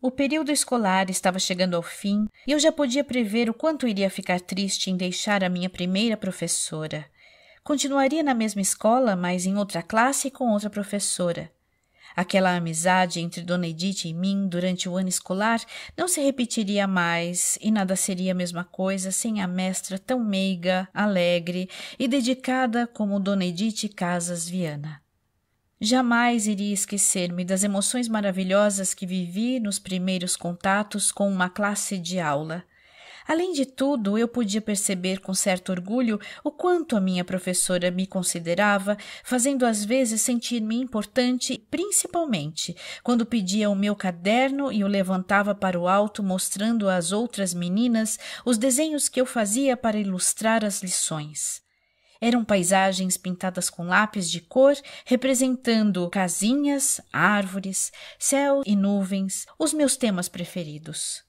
O período escolar estava chegando ao fim e eu já podia prever o quanto iria ficar triste em deixar a minha primeira professora. Continuaria na mesma escola, mas em outra classe e com outra professora. Aquela amizade entre Dona Edith e mim durante o ano escolar não se repetiria mais e nada seria a mesma coisa sem a mestra tão meiga, alegre e dedicada como Dona Edith Casas Viana. Jamais iria esquecer-me das emoções maravilhosas que vivi nos primeiros contatos com uma classe de aula. Além de tudo, eu podia perceber com certo orgulho o quanto a minha professora me considerava, fazendo às vezes sentir-me importante, principalmente quando pedia o meu caderno e o levantava para o alto, mostrando às outras meninas os desenhos que eu fazia para ilustrar as lições. Eram paisagens pintadas com lápis de cor, representando casinhas, árvores, céu e nuvens, os meus temas preferidos.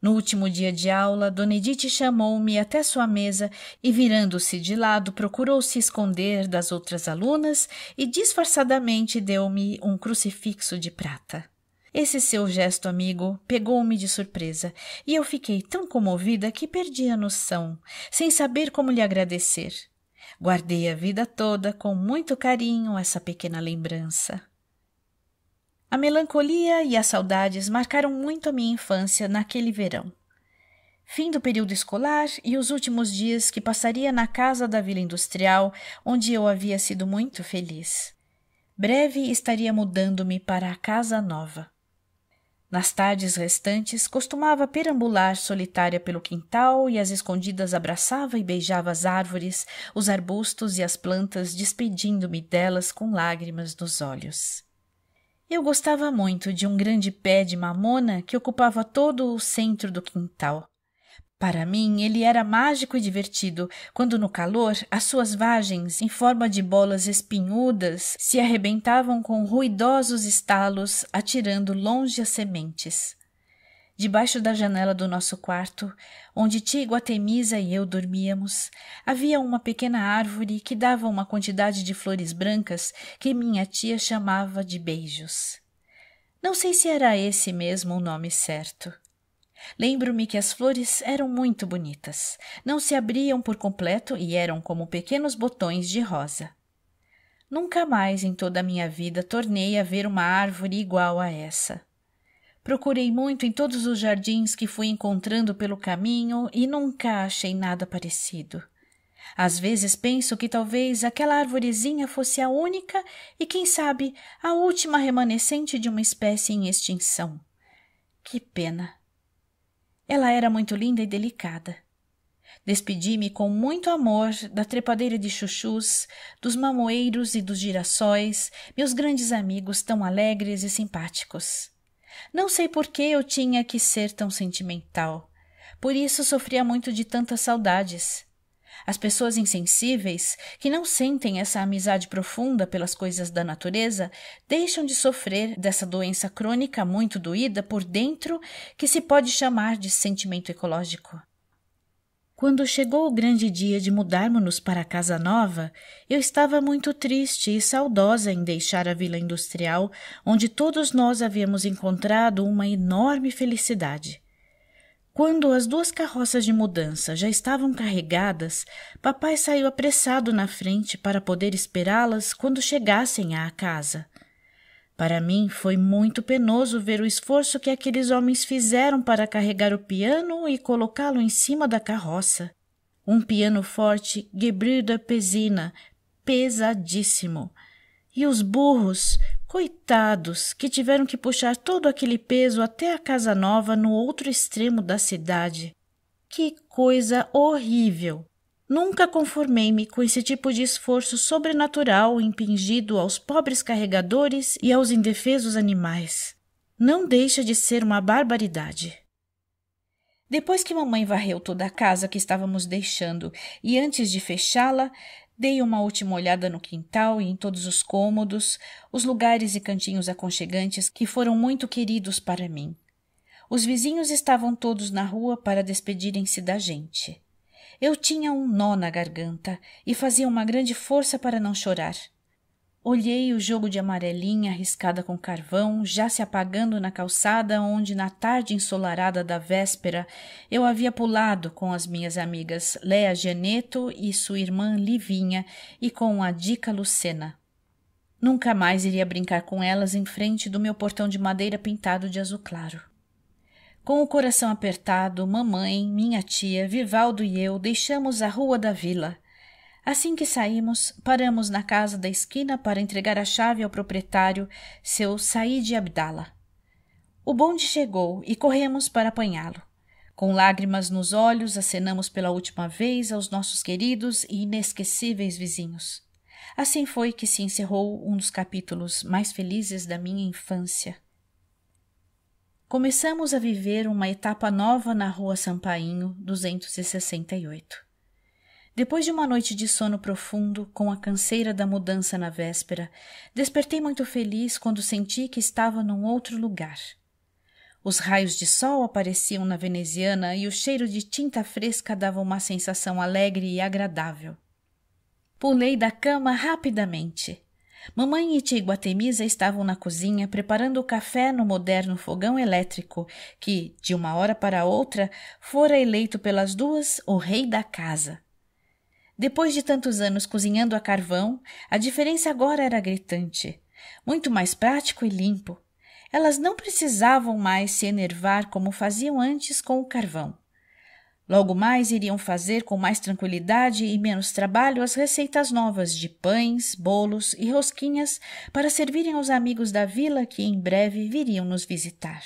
No último dia de aula, Dona Edith chamou-me até sua mesa e, virando-se de lado, procurou se esconder das outras alunas e disfarçadamente deu-me um crucifixo de prata. Esse seu gesto amigo pegou-me de surpresa e eu fiquei tão comovida que perdi a noção, sem saber como lhe agradecer. Guardei a vida toda com muito carinho essa pequena lembrança. A melancolia e as saudades marcaram muito a minha infância naquele verão. Fim do período escolar e os últimos dias que passaria na casa da Vila Industrial, onde eu havia sido muito feliz. Breve estaria mudando-me para a casa nova. Nas tardes restantes, costumava perambular solitária pelo quintal e às escondidas abraçava e beijava as árvores, os arbustos e as plantas, despedindo-me delas com lágrimas nos olhos. Eu gostava muito de um grande pé de mamona que ocupava todo o centro do quintal. Para mim, ele era mágico e divertido, quando no calor as suas vagens, em forma de bolas espinhudas, se arrebentavam com ruidosos estalos, atirando longe as sementes. Debaixo da janela do nosso quarto, onde tia Guatemisa e eu dormíamos, havia uma pequena árvore que dava uma quantidade de flores brancas que minha tia chamava de beijos. Não sei se era esse mesmo o nome certo. Lembro-me que as flores eram muito bonitas. Não se abriam por completo e eram como pequenos botões de rosa. Nunca mais em toda a minha vida tornei a ver uma árvore igual a essa. Procurei muito em todos os jardins que fui encontrando pelo caminho e nunca achei nada parecido. Às vezes penso que talvez aquela arvorezinha fosse a única e, quem sabe, a última remanescente de uma espécie em extinção. Que pena! Ela era muito linda e delicada. Despedi-me com muito amor da trepadeira de chuchus, dos mamoeiros e dos girassóis, meus grandes amigos tão alegres e simpáticos. Não sei por que eu tinha que ser tão sentimental. Por isso sofria muito de tantas saudades. As pessoas insensíveis, que não sentem essa amizade profunda pelas coisas da natureza, deixam de sofrer dessa doença crônica muito doída por dentro que se pode chamar de sentimento ecológico. Quando chegou o grande dia de mudarmos-nos para a casa nova, eu estava muito triste e saudosa em deixar a vila industrial, onde todos nós havíamos encontrado uma enorme felicidade. Quando as duas carroças de mudança já estavam carregadas, papai saiu apressado na frente para poder esperá-las quando chegassem à casa. Para mim foi muito penoso ver o esforço que aqueles homens fizeram para carregar o piano e colocá-lo em cima da carroça. Um piano forte, a Pesina, pesadíssimo. E os burros, Coitados, que tiveram que puxar todo aquele peso até a casa nova no outro extremo da cidade. Que coisa horrível! Nunca conformei-me com esse tipo de esforço sobrenatural impingido aos pobres carregadores e aos indefesos animais. Não deixa de ser uma barbaridade. Depois que mamãe varreu toda a casa que estávamos deixando e antes de fechá-la, Dei uma última olhada no quintal e em todos os cômodos, os lugares e cantinhos aconchegantes que foram muito queridos para mim. Os vizinhos estavam todos na rua para despedirem-se da gente. Eu tinha um nó na garganta e fazia uma grande força para não chorar. Olhei o jogo de amarelinha riscada com carvão, já se apagando na calçada onde, na tarde ensolarada da véspera, eu havia pulado com as minhas amigas Lea Geneto e sua irmã Livinha e com a Dica Lucena. Nunca mais iria brincar com elas em frente do meu portão de madeira pintado de azul claro. Com o coração apertado, mamãe, minha tia, Vivaldo e eu deixamos a rua da vila Assim que saímos, paramos na casa da esquina para entregar a chave ao proprietário, seu Said Abdala. O bonde chegou e corremos para apanhá-lo. Com lágrimas nos olhos, acenamos pela última vez aos nossos queridos e inesquecíveis vizinhos. Assim foi que se encerrou um dos capítulos mais felizes da minha infância. Começamos a viver uma etapa nova na Rua Sampainho, 268. Depois de uma noite de sono profundo, com a canseira da mudança na véspera, despertei muito feliz quando senti que estava num outro lugar. Os raios de sol apareciam na veneziana e o cheiro de tinta fresca dava uma sensação alegre e agradável. Pulei da cama rapidamente. Mamãe e tia Guatemiza estavam na cozinha preparando o café no moderno fogão elétrico, que, de uma hora para outra, fora eleito pelas duas o rei da casa. Depois de tantos anos cozinhando a carvão, a diferença agora era gritante. Muito mais prático e limpo. Elas não precisavam mais se enervar como faziam antes com o carvão. Logo mais iriam fazer com mais tranquilidade e menos trabalho as receitas novas de pães, bolos e rosquinhas para servirem aos amigos da vila que em breve viriam nos visitar.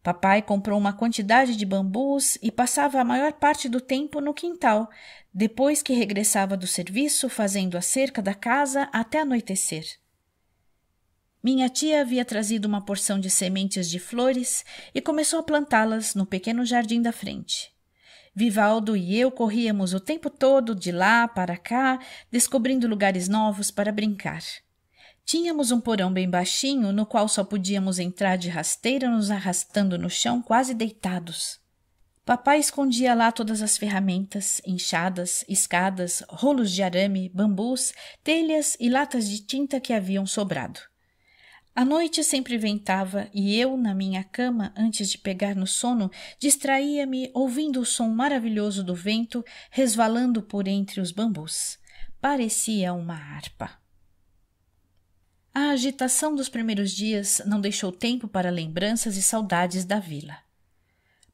Papai comprou uma quantidade de bambus e passava a maior parte do tempo no quintal, depois que regressava do serviço, fazendo a cerca da casa até anoitecer. Minha tia havia trazido uma porção de sementes de flores e começou a plantá-las no pequeno jardim da frente. Vivaldo e eu corríamos o tempo todo de lá para cá, descobrindo lugares novos para brincar. Tínhamos um porão bem baixinho no qual só podíamos entrar de rasteira, nos arrastando no chão, quase deitados. Papai escondia lá todas as ferramentas, enxadas, escadas, rolos de arame, bambus, telhas e latas de tinta que haviam sobrado. A noite sempre ventava e eu, na minha cama, antes de pegar no sono, distraía-me ouvindo o som maravilhoso do vento resvalando por entre os bambus. Parecia uma harpa. A agitação dos primeiros dias não deixou tempo para lembranças e saudades da vila.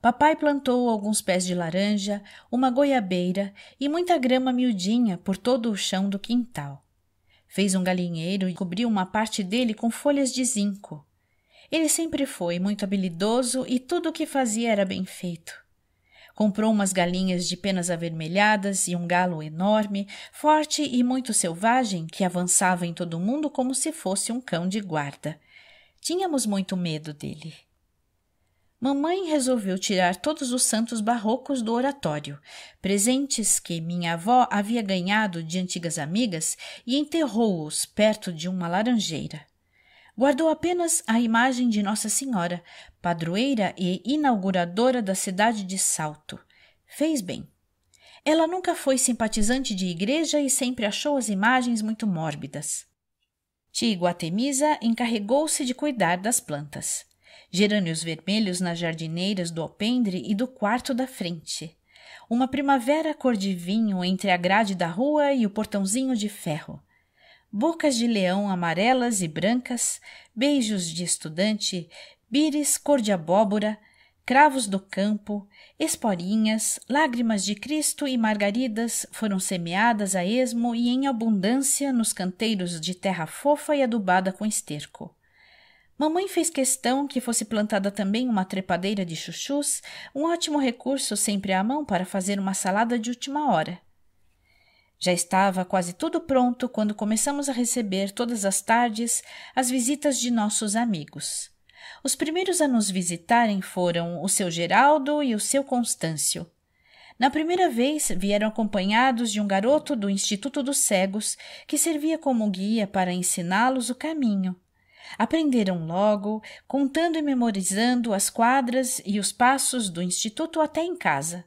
Papai plantou alguns pés de laranja, uma goiabeira e muita grama miudinha por todo o chão do quintal. Fez um galinheiro e cobriu uma parte dele com folhas de zinco. Ele sempre foi muito habilidoso e tudo o que fazia era bem feito. Comprou umas galinhas de penas avermelhadas e um galo enorme, forte e muito selvagem, que avançava em todo o mundo como se fosse um cão de guarda. Tínhamos muito medo dele. Mamãe resolveu tirar todos os santos barrocos do oratório, presentes que minha avó havia ganhado de antigas amigas, e enterrou-os perto de uma laranjeira. Guardou apenas a imagem de Nossa Senhora, padroeira e inauguradora da cidade de Salto. Fez bem. Ela nunca foi simpatizante de igreja e sempre achou as imagens muito mórbidas. Tia Guatemisa encarregou-se de cuidar das plantas gerânios vermelhos nas jardineiras do alpendre e do quarto da frente. Uma primavera cor de vinho entre a grade da rua e o portãozinho de ferro. Bocas de leão amarelas e brancas, beijos de estudante, bires cor de abóbora, cravos do campo, esporinhas, lágrimas de Cristo e margaridas foram semeadas a esmo e em abundância nos canteiros de terra fofa e adubada com esterco. Mamãe fez questão que fosse plantada também uma trepadeira de chuchus, um ótimo recurso sempre à mão para fazer uma salada de última hora. Já estava quase tudo pronto quando começamos a receber todas as tardes as visitas de nossos amigos. Os primeiros a nos visitarem foram o seu Geraldo e o seu Constâncio. Na primeira vez vieram acompanhados de um garoto do Instituto dos Cegos que servia como guia para ensiná-los o caminho. Aprenderam logo, contando e memorizando as quadras e os passos do instituto até em casa.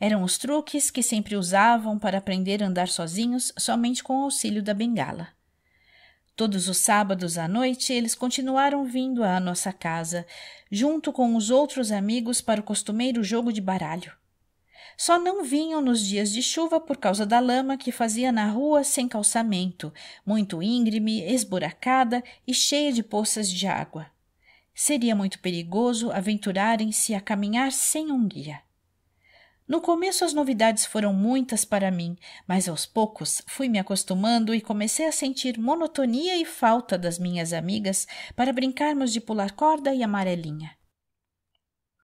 Eram os truques que sempre usavam para aprender a andar sozinhos somente com o auxílio da bengala. Todos os sábados à noite, eles continuaram vindo à nossa casa, junto com os outros amigos, para o costumeiro jogo de baralho. Só não vinham nos dias de chuva por causa da lama que fazia na rua sem calçamento, muito íngreme, esburacada e cheia de poças de água. Seria muito perigoso aventurarem-se a caminhar sem um guia. No começo as novidades foram muitas para mim, mas aos poucos fui me acostumando e comecei a sentir monotonia e falta das minhas amigas para brincarmos de pular corda e amarelinha.